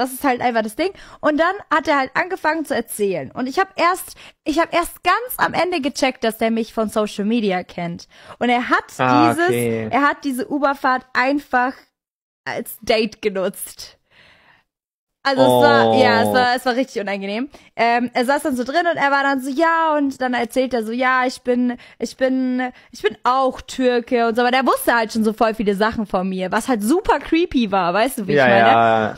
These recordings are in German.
Das ist halt einfach das Ding. Und dann hat er halt angefangen zu erzählen. Und ich habe erst, ich habe erst ganz am Ende gecheckt, dass er mich von Social Media kennt. Und er hat ah, dieses, okay. er hat diese Uberfahrt einfach als Date genutzt. Also oh. es war, ja, es oh. war, es war richtig unangenehm. Ähm, er saß dann so drin und er war dann so, ja, und dann erzählt er so, ja, ich bin, ich bin, ich bin auch Türke und so, aber der wusste halt schon so voll viele Sachen von mir, was halt super creepy war, weißt du, wie ja, ich meine?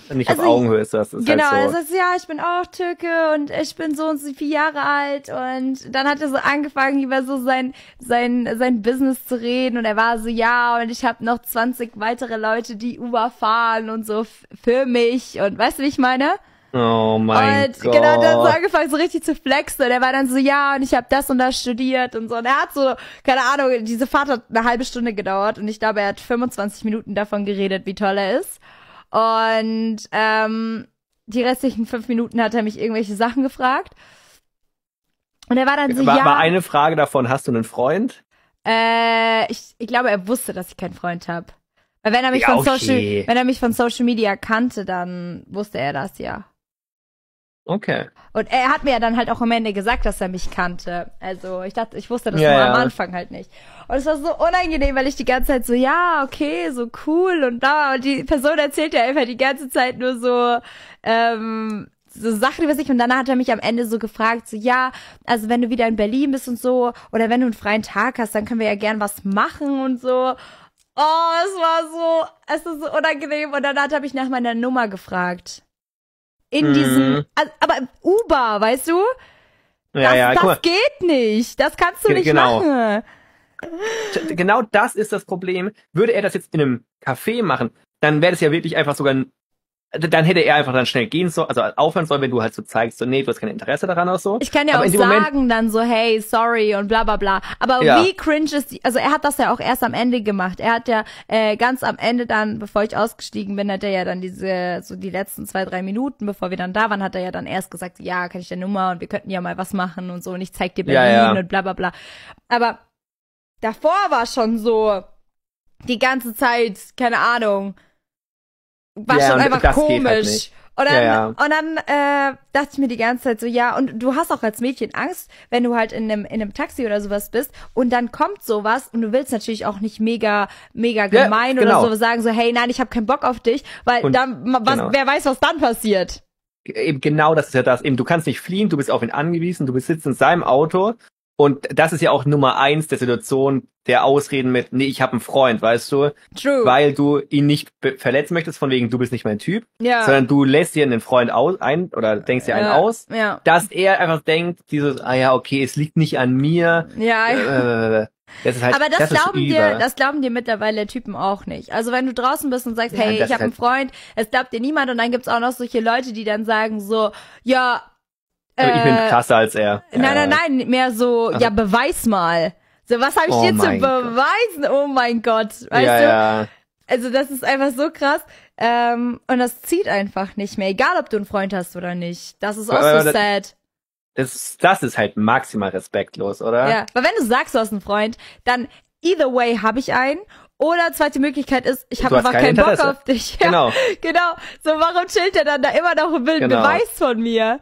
Ja, nicht also, auf Augenhöhe ist das. Ist halt genau, halt so. er sagt, ja, ich bin auch Türke und ich bin so und so vier Jahre alt und dann hat er so angefangen, über so sein, sein, sein Business zu reden und er war so, ja, und ich habe noch 20 weitere Leute, die überfahren und so für mich und weißt du, wie ich ich meine? Oh mein und, genau, Gott. Genau, dann so angefangen so richtig zu flexen. Und er war dann so, ja, und ich habe das und das studiert und so. Und er hat so, keine Ahnung, diese Fahrt hat eine halbe Stunde gedauert und ich glaube, er hat 25 Minuten davon geredet, wie toll er ist. Und ähm, die restlichen fünf Minuten hat er mich irgendwelche Sachen gefragt. Und er war dann so, war, ja. War eine Frage davon, hast du einen Freund? Äh, ich, ich glaube, er wusste, dass ich keinen Freund habe. Weil wenn er mich ja, von Social, wenn er mich von Social Media kannte, dann wusste er das ja. Okay. Und er hat mir ja dann halt auch am Ende gesagt, dass er mich kannte. Also ich dachte, ich wusste das ja, nur ja. am Anfang halt nicht. Und es war so unangenehm, weil ich die ganze Zeit so, ja, okay, so cool und da. Und die Person erzählt ja einfach die ganze Zeit nur so, ähm, so Sachen über sich und dann hat er mich am Ende so gefragt, so ja, also wenn du wieder in Berlin bist und so oder wenn du einen freien Tag hast, dann können wir ja gern was machen und so. Oh, es war so, es ist so unangenehm. Und danach habe ich nach meiner Nummer gefragt. In mm. diesem, aber Uber, weißt du? Ja, das, ja, das mal. geht nicht. Das kannst du Ge nicht genau. machen. Genau das ist das Problem. Würde er das jetzt in einem Café machen, dann wäre das ja wirklich einfach sogar ein dann hätte er einfach dann schnell gehen sollen, also aufhören sollen, wenn du halt so zeigst, so nee, du hast kein Interesse daran oder so. Ich kann ja aber auch sagen Moment dann so, hey, sorry und bla bla bla. Aber ja. wie cringe ist, die, also er hat das ja auch erst am Ende gemacht. Er hat ja äh, ganz am Ende dann, bevor ich ausgestiegen bin, hat er ja dann diese, so die letzten zwei, drei Minuten, bevor wir dann da waren, hat er ja dann erst gesagt, ja, kann ich deine Nummer und wir könnten ja mal was machen und so und ich zeig dir Berlin ja, ja. und bla bla bla. Aber davor war schon so die ganze Zeit, keine Ahnung, war ja, schon einfach halt komisch. Halt und dann, ja, ja. Und dann äh, dachte ich mir die ganze Zeit so, ja, und du hast auch als Mädchen Angst, wenn du halt in einem, in einem Taxi oder sowas bist und dann kommt sowas und du willst natürlich auch nicht mega, mega gemein genau. oder so sagen, so, hey, nein, ich habe keinen Bock auf dich, weil und, dann, was, genau. wer weiß, was dann passiert. Eben genau das ist ja das. Eben, du kannst nicht fliehen, du bist auf ihn angewiesen, du bist sitzt in seinem Auto und das ist ja auch Nummer eins der Situation, der Ausreden mit, nee, ich habe einen Freund, weißt du? True. Weil du ihn nicht verletzen möchtest, von wegen, du bist nicht mein Typ, ja. sondern du lässt dir einen Freund aus, ein oder denkst dir einen ja. aus, ja. dass er einfach denkt, dieses, ah ja, okay, es liegt nicht an mir. Ja. Äh, äh, äh, das ist halt, aber das, das glauben dir, das glauben dir mittlerweile Typen auch nicht. Also wenn du draußen bist und sagst, ja, hey, ich habe halt einen Freund, es glaubt dir niemand und dann gibt's auch noch solche Leute, die dann sagen so, ja, äh, ich bin äh, krasser als er. Nein, nein, äh. nein, mehr so, also, ja, beweis mal. So, was habe ich oh dir zu beweisen? Gott. Oh mein Gott, weißt ja, du? Ja. Also das ist einfach so krass. Ähm, und das zieht einfach nicht mehr, egal ob du einen Freund hast oder nicht. Das ist auch aber, so aber, sad. Das, das ist halt maximal respektlos, oder? Ja, weil wenn du sagst, du hast einen Freund, dann either way habe ich einen oder zweite Möglichkeit ist, ich habe einfach keinen Interesse. Bock auf dich. Ja, genau. Genau. So, warum chillt er dann da immer noch und will genau. einen genau. Beweis von mir?